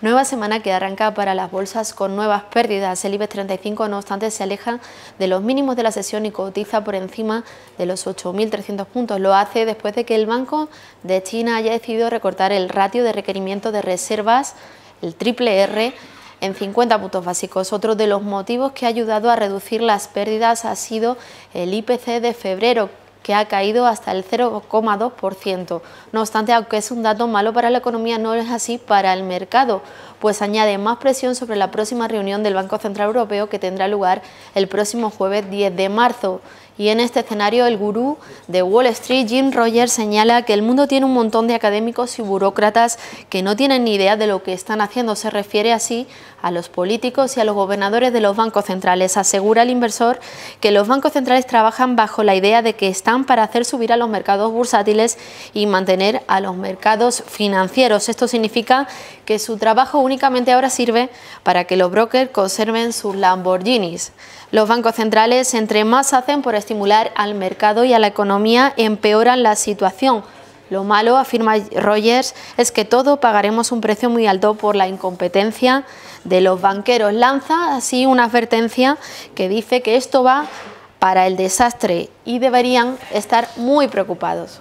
Nueva semana que arranca para las bolsas con nuevas pérdidas. El IBEX 35, no obstante, se aleja de los mínimos de la sesión y cotiza por encima de los 8.300 puntos. Lo hace después de que el Banco de China haya decidido recortar el ratio de requerimiento de reservas, el triple R, en 50 puntos básicos. Otro de los motivos que ha ayudado a reducir las pérdidas ha sido el IPC de febrero, que ha caído hasta el 0,2%. No obstante, aunque es un dato malo para la economía, no es así para el mercado, pues añade más presión sobre la próxima reunión del Banco Central Europeo que tendrá lugar el próximo jueves 10 de marzo. Y en este escenario, el gurú de Wall Street, Jim Rogers, señala que el mundo tiene un montón de académicos y burócratas que no tienen ni idea de lo que están haciendo. Se refiere así a los políticos y a los gobernadores de los bancos centrales. Asegura el inversor que los bancos centrales trabajan bajo la idea de que están para hacer subir a los mercados bursátiles y mantener a los mercados financieros. Esto significa que su trabajo únicamente ahora sirve para que los brokers conserven sus Lamborghinis. Los bancos centrales entre más hacen por estimular al mercado y a la economía empeoran la situación. Lo malo, afirma Rogers, es que todo pagaremos un precio muy alto por la incompetencia de los banqueros. Lanza así una advertencia que dice que esto va para el desastre y deberían estar muy preocupados.